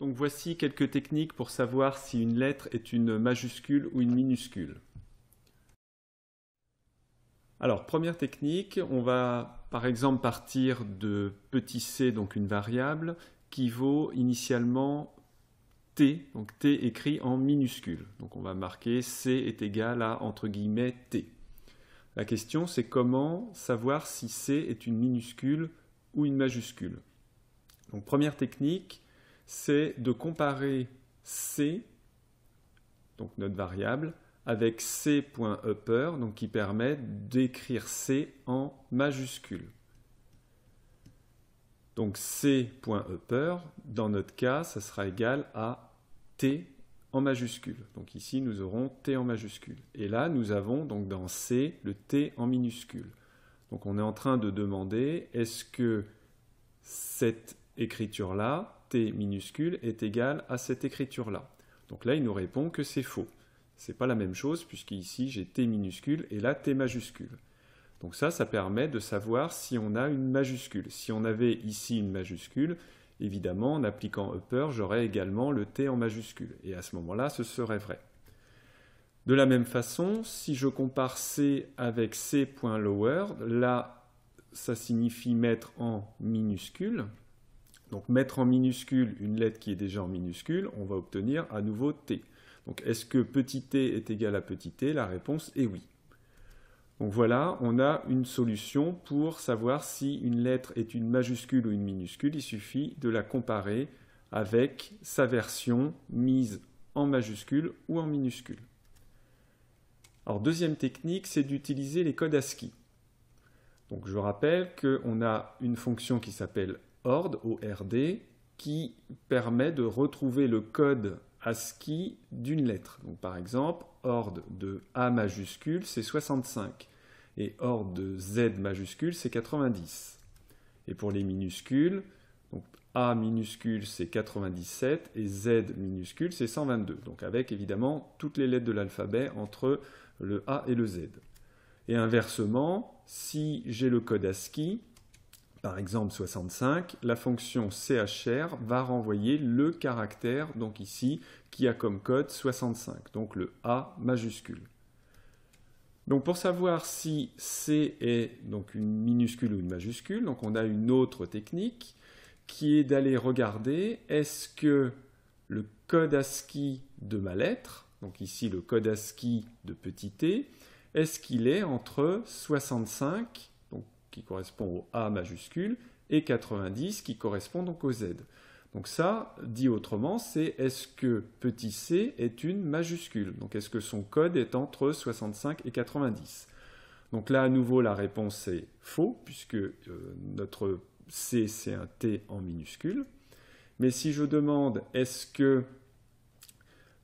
Donc voici quelques techniques pour savoir si une lettre est une majuscule ou une minuscule. Alors, première technique, on va par exemple partir de petit c, donc une variable, qui vaut initialement t, donc t écrit en minuscule. Donc on va marquer c est égal à, entre guillemets, t. La question, c'est comment savoir si c est une minuscule ou une majuscule. Donc première technique, c'est de comparer C, donc notre variable, avec C.upper, donc qui permet d'écrire C en majuscule. Donc C.upper, dans notre cas, ça sera égal à T en majuscule. Donc ici, nous aurons T en majuscule. Et là, nous avons donc dans C le T en minuscule. Donc on est en train de demander, est-ce que cette écriture-là, t minuscule est égal à cette écriture-là. Donc là, il nous répond que c'est faux. C'est pas la même chose, puisqu'ici j'ai t minuscule et là t majuscule. Donc ça, ça permet de savoir si on a une majuscule. Si on avait ici une majuscule, évidemment, en appliquant upper, j'aurais également le t en majuscule. Et à ce moment-là, ce serait vrai. De la même façon, si je compare c avec c.lower, là, ça signifie mettre en minuscule. Donc mettre en minuscule une lettre qui est déjà en minuscule, on va obtenir à nouveau t. Donc est-ce que petit t est égal à petit t La réponse est oui. Donc voilà, on a une solution pour savoir si une lettre est une majuscule ou une minuscule. Il suffit de la comparer avec sa version mise en majuscule ou en minuscule. Alors deuxième technique, c'est d'utiliser les codes ASCII. Donc je rappelle qu'on a une fonction qui s'appelle ORD, ORD, qui permet de retrouver le code ASCII d'une lettre. Donc par exemple, ORD de A majuscule, c'est 65, et ORD de Z majuscule, c'est 90. Et pour les minuscules, donc A minuscule, c'est 97, et Z minuscule, c'est 122. Donc avec évidemment toutes les lettres de l'alphabet entre le A et le Z. Et inversement, si j'ai le code ASCII, par exemple 65, la fonction chr va renvoyer le caractère, donc ici, qui a comme code 65, donc le A majuscule. Donc pour savoir si C est donc une minuscule ou une majuscule, donc on a une autre technique qui est d'aller regarder est-ce que le code ASCII de ma lettre, donc ici le code ASCII de petit t, est-ce qu'il est entre 65 qui correspond au A majuscule, et 90 qui correspond donc au Z. Donc ça, dit autrement, c'est est-ce que petit c est une majuscule Donc est-ce que son code est entre 65 et 90 Donc là, à nouveau, la réponse est faux, puisque euh, notre c, c'est un t en minuscule. Mais si je demande est-ce que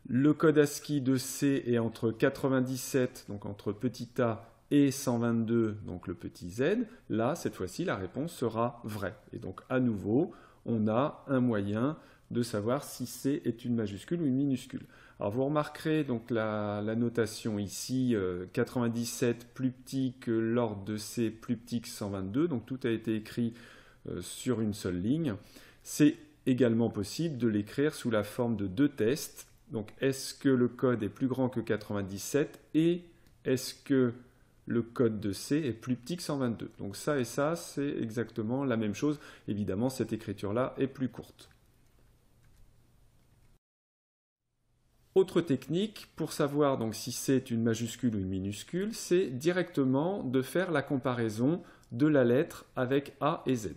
le code ASCII de c est entre 97, donc entre petit a et 122, donc le petit z, là, cette fois-ci, la réponse sera vraie. Et donc, à nouveau, on a un moyen de savoir si C est une majuscule ou une minuscule. Alors vous remarquerez donc la, notation ici, 97 euh, plus petit que l'ordre de C plus petit que 122, donc tout a été écrit euh, sur une seule ligne. C'est également possible de l'écrire sous la forme de deux tests. Donc est-ce que le code est plus grand que 97 et est-ce que le code de C est plus petit que 122. Donc ça et ça, c'est exactement la même chose. Évidemment, cette écriture-là est plus courte. Autre technique pour savoir donc si c'est une majuscule ou une minuscule, c'est directement de faire la comparaison de la lettre avec A et Z.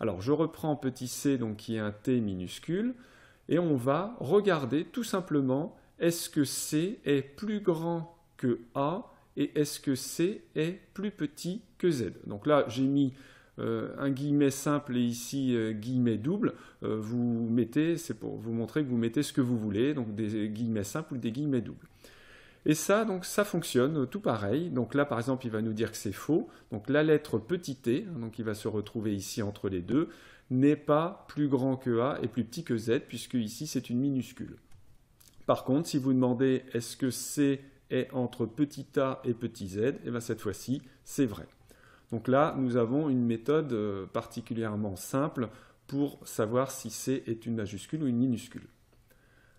Alors je reprends petit c donc qui est un t minuscule et on va regarder tout simplement est-ce que c est plus grand que A et est-ce que C est plus petit que Z Donc là, j'ai mis euh, un guillemet simple et ici guillemets euh, guillemet double. Euh, vous mettez, c'est pour vous montrer que vous mettez ce que vous voulez, donc des guillemets simples ou des guillemets doubles. Et ça, donc ça fonctionne tout pareil. Donc là, par exemple, il va nous dire que c'est faux. Donc la lettre petit t, hein, donc il va se retrouver ici entre les deux, n'est pas plus grand que a et plus petit que z, puisque ici c'est une minuscule. Par contre, si vous demandez est-ce que C est entre petit a et petit z, et bien cette fois-ci, c'est vrai. Donc là, nous avons une méthode euh, particulièrement simple pour savoir si C est une majuscule ou une minuscule.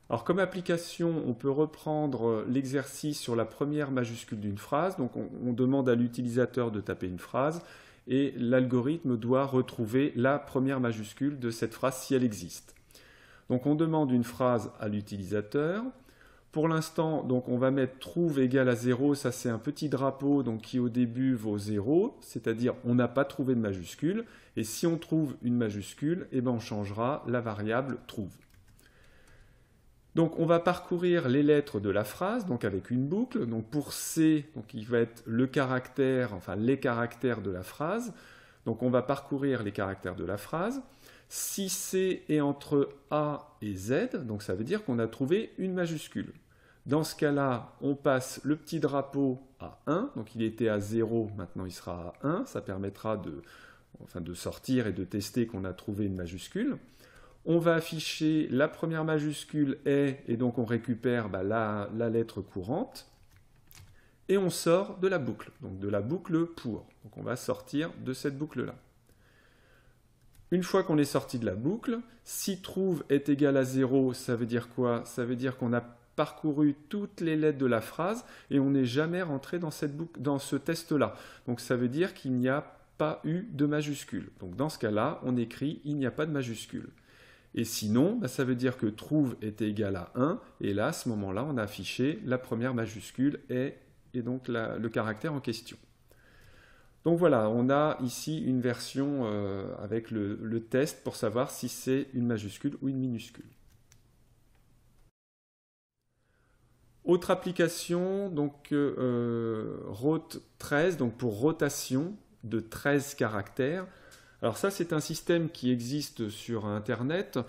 Alors comme application, on peut reprendre euh, l'exercice sur la première majuscule d'une phrase. Donc on demande à l'utilisateur de taper une phrase et l'algorithme doit retrouver la première majuscule de cette phrase si elle existe. Donc on demande une phrase à l'utilisateur. Pour l'instant, donc on va mettre trouve égal à 0, ça c'est un petit drapeau donc qui au début vaut 0, c'est-à-dire on n'a pas trouvé de majuscule, et si on trouve une majuscule, eh ben on changera la variable trouve. Donc on va parcourir les lettres de la phrase, donc avec une boucle. Donc pour C, donc il va être le caractère, enfin les caractères de la phrase. Donc on va parcourir les caractères de la phrase. Si C est entre A et Z, donc ça veut dire qu'on a trouvé une majuscule. Dans ce cas-là, on passe le petit drapeau à 1, donc il était à 0, maintenant il sera à 1, ça permettra de, enfin de sortir et de tester qu'on a trouvé une majuscule. On va afficher la première majuscule est, et donc on récupère bah, la, la, lettre courante, et on sort de la boucle, donc de la boucle pour. Donc on va sortir de cette boucle-là. Une fois qu'on est sorti de la boucle, si trouve est égal à 0, ça veut dire quoi Ça veut dire qu'on a parcouru toutes les lettres de la phrase et on n'est jamais rentré dans, cette boucle, dans ce test-là. Donc ça veut dire qu'il n'y a pas eu de majuscule. Donc dans ce cas-là, on écrit il n'y a pas de majuscule. Et sinon, bah, ça veut dire que trouve est égal à 1, et là, à ce moment-là, on a affiché la première majuscule et, donc le caractère en question. Donc voilà, on a ici une version euh, avec le test pour savoir si c'est une majuscule ou une minuscule. Autre application, donc euh, euh Rote 13, donc pour rotation de 13 caractères. Alors ça, c'est un système qui existe sur Internet.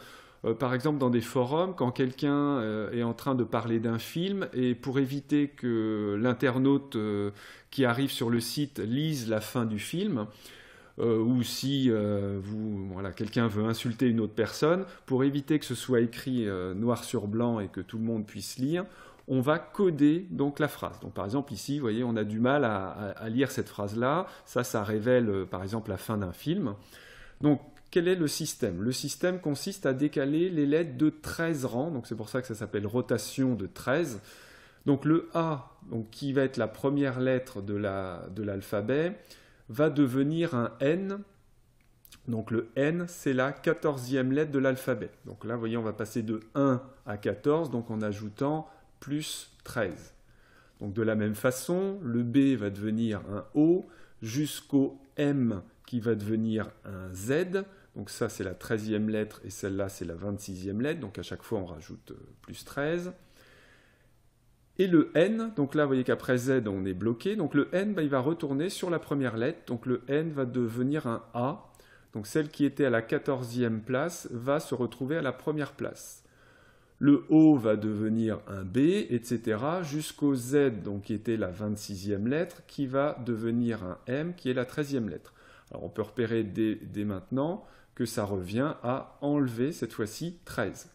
Euh, par exemple, dans des forums, quand quelqu'un euh, est en train de parler d'un film, et pour éviter que l'internaute qui arrive sur le site lise la fin du film, ou si vous, voilà, quelqu'un veut insulter une autre personne, pour éviter que ce soit écrit noir sur blanc et que tout le monde puisse lire, on va coder donc la phrase. Donc par exemple ici, vous voyez, on a du mal à, lire cette phrase-là. Ça, ça révèle euh, par exemple la fin d'un film. Donc quel est le système Le système consiste à décaler les lettres de 13 rangs, donc c'est pour ça que ça s'appelle rotation de 13. Donc le A, qui va être la première lettre de l'alphabet, va devenir un N. Donc le N, c'est la quatorzième lettre de l'alphabet. Donc là, vous voyez, on va passer de 1 à 14, donc en ajoutant plus 13. Donc de la même façon, le B va devenir un O jusqu'au M qui va devenir un Z. Donc ça c'est la 13e lettre et celle-là c'est la 26e lettre. Donc à chaque fois on rajoute euh, plus 13. Et le N, donc là vous voyez qu'après Z on est bloqué. Donc le N bah, il va retourner sur la première lettre. Donc le N va devenir un A. Donc celle qui était à la 14e place va se retrouver à la première place le O va devenir un B, etc., jusqu'au Z, donc qui était la 26e lettre, qui va devenir un M, qui est la 13e lettre. Alors on peut repérer dès, maintenant que ça revient à enlever cette fois-ci 13.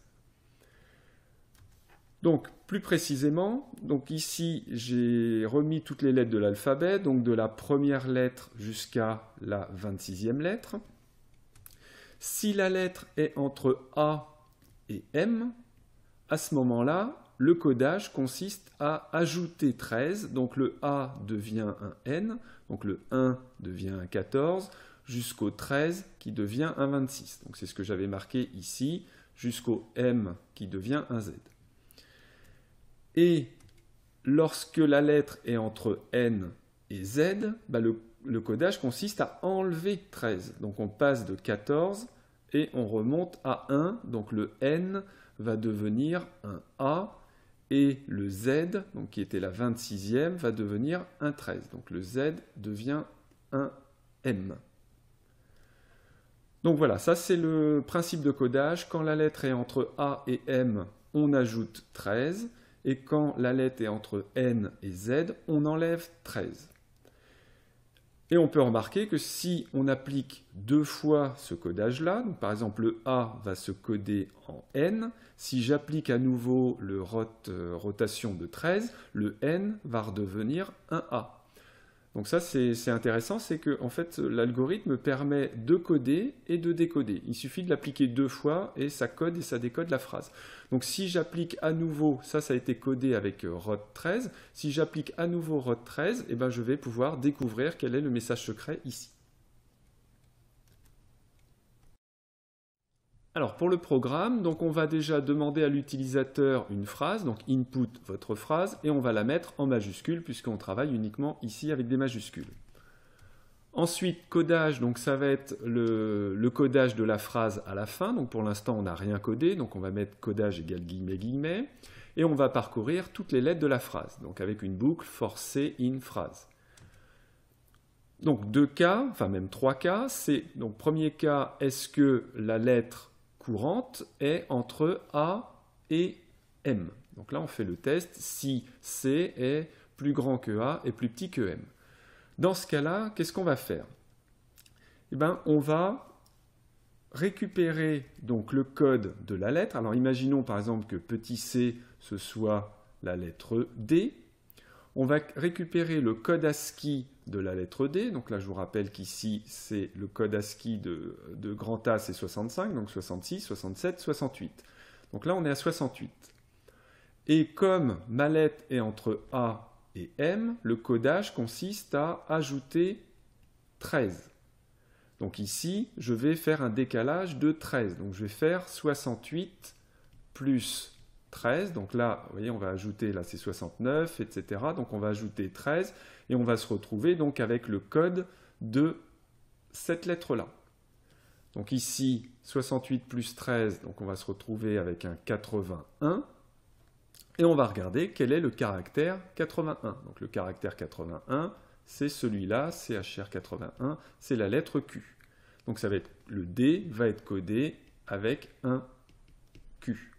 Donc plus précisément, donc ici j'ai remis toutes les lettres de l'alphabet, donc de la première lettre jusqu'à la 26e lettre. Si la lettre est entre A et M, à ce moment-là, le codage consiste à ajouter 13, donc le A devient un N, donc le 1 devient un 14, jusqu'au 13 qui devient un 26. Donc c'est ce que j'avais marqué ici, jusqu'au M qui devient un Z. Et lorsque la lettre est entre N et Z, bah, le codage consiste à enlever 13. Donc on passe de 14 et on remonte à 1, donc le N va devenir un A et le Z, qui était la 26e, va devenir un 13. Donc le Z devient un M. Donc voilà, ça c'est le principe de codage. Quand la lettre est entre A et M, on ajoute 13. Et quand la lettre est entre N et Z, on enlève 13. Et on peut remarquer que si on applique deux fois ce codage-là, par exemple le A va se coder en N, si j'applique à nouveau le euh, rotation de 13, le N va redevenir un A. Donc ça, c'est intéressant, c'est que en fait, l'algorithme permet de coder et de décoder. Il suffit de l'appliquer deux fois et ça code et ça décode la phrase. Donc si j'applique à nouveau, ça, ça a été codé avec euh, ROT13, si j'applique à nouveau ROT13, eh ben, je vais pouvoir découvrir quel est le message secret ici. Alors pour le programme, donc on va déjà demander à l'utilisateur une phrase, donc input votre phrase, et on va la mettre en majuscule puisqu'on travaille uniquement ici avec des majuscules. Ensuite, codage, donc ça va être le, codage de la phrase à la fin, donc pour l'instant on n'a rien codé, donc on va mettre codage égal guillemets guillemets, et on va parcourir toutes les lettres de la phrase, donc avec une boucle forcée in phrase. Donc deux cas, enfin même trois cas, c'est donc premier cas, est-ce que la lettre courante est entre A et M. Donc là, on fait le test si C est plus grand que A et plus petit que M. Dans ce cas-là, qu'est-ce qu'on va faire Eh ben, on va récupérer donc le code de la lettre. Alors imaginons par exemple que petit c, ce soit la lettre D. On va récupérer le code ASCII de la lettre D. Donc là, je vous rappelle qu'ici, c'est le code ASCII de, de grand A, c'est 65, donc 66, 67, 68. Donc là, on est à 68. Et comme ma lettre est entre A et M, le codage consiste à ajouter 13. Donc ici, je vais faire un décalage de 13. Donc je vais faire 68 plus 13. Donc là, vous voyez, on va ajouter, là c'est 69, etc. Donc on va ajouter 13 et on va se retrouver donc avec le code de cette lettre-là. Donc ici, 68 plus 13, donc on va se retrouver avec un 81. Et on va regarder quel est le caractère 81. Donc le caractère 81, c'est celui-là, CHR81, c'est la lettre Q. Donc ça va être le D va être codé avec un Q.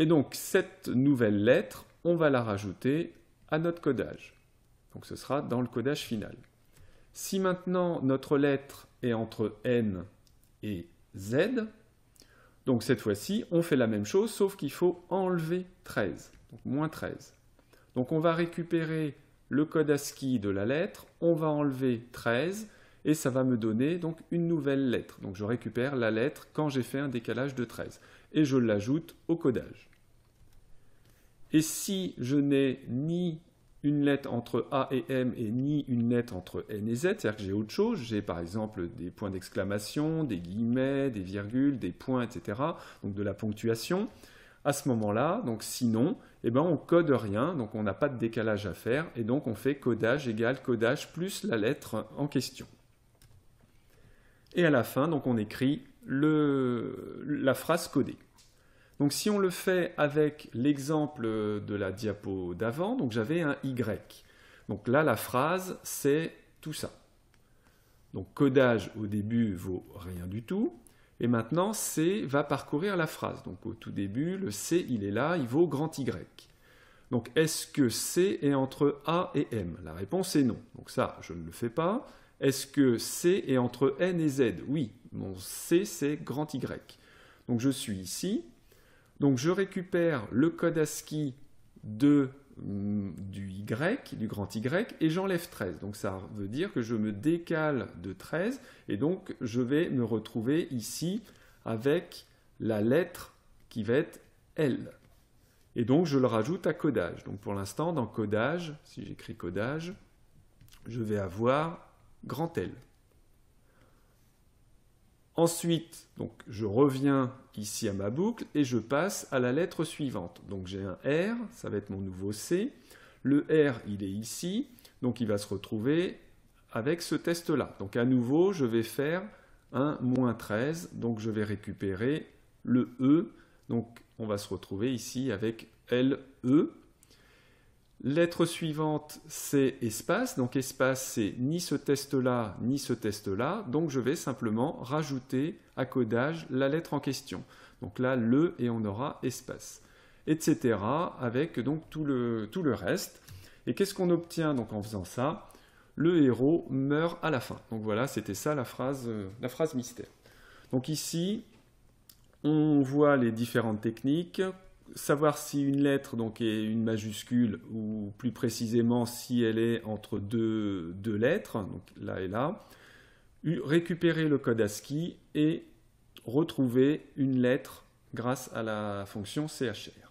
Et donc cette nouvelle lettre, on va la rajouter à notre codage. Donc ce sera dans le codage final. Si maintenant notre lettre est entre N et Z, donc cette fois-ci, on fait la même chose, sauf qu'il faut enlever 13, donc moins 13. Donc on va récupérer le code ASCII de la lettre, on va enlever 13, et ça va me donner donc une nouvelle lettre. Donc je récupère la lettre quand j'ai fait un décalage de 13, et je l'ajoute au codage. Et si je n'ai ni une lettre entre A et M et ni une lettre entre N et Z, c'est-à-dire que j'ai autre chose, j'ai par exemple des points d'exclamation, des guillemets, des virgules, des points, etc., donc de la ponctuation, à ce moment-là, donc sinon, eh ben on code rien, donc on n'a pas de décalage à faire, et donc on fait codage égale codage plus la lettre en question. Et à la fin, donc on écrit la phrase codée. Donc si on le fait avec l'exemple de la diapo d'avant, donc j'avais un Y. Donc là, la phrase, c'est tout ça. Donc codage au début vaut rien du tout. Et maintenant, C va parcourir la phrase. Donc au tout début, le C, il est là, il vaut grand Y. Donc est-ce que C est entre A et M La réponse est non. Donc ça, je ne le fais pas. Est-ce que C est entre N et Z Oui, mon C, c'est grand Y. Donc je suis ici, donc je récupère le code ASCII de, mm, du Y, du grand Y, et j'enlève 13. Donc ça veut dire que je me décale de 13, et donc je vais me retrouver ici avec la lettre qui va être L. Et donc je le rajoute à codage. Donc pour l'instant, dans codage, si j'écris codage, je vais avoir grand L. Ensuite, donc, je reviens ici à ma boucle et je passe à la lettre suivante. Donc j'ai un R, ça va être mon nouveau C. Le R, il est ici, donc il va se retrouver avec ce test-là. Donc à nouveau, je vais faire un moins 13, donc je vais récupérer le E. Donc on va se retrouver ici avec LE. Lettre suivante, c'est espace. Donc espace, c'est ni ce test-là, ni ce test-là. Donc je vais simplement rajouter à codage la lettre en question. Donc là, le, et on aura espace. Etc. avec donc tout le, tout le reste. Et qu'est-ce qu'on obtient donc en faisant ça Le héros meurt à la fin. Donc voilà, c'était ça la phrase, euh, la phrase mystère. Donc ici, on voit les différentes techniques savoir si une lettre donc, est une majuscule ou plus précisément si elle est entre deux, deux lettres, donc là et là, récupérer le code ASCII et retrouver une lettre grâce à la fonction CHR.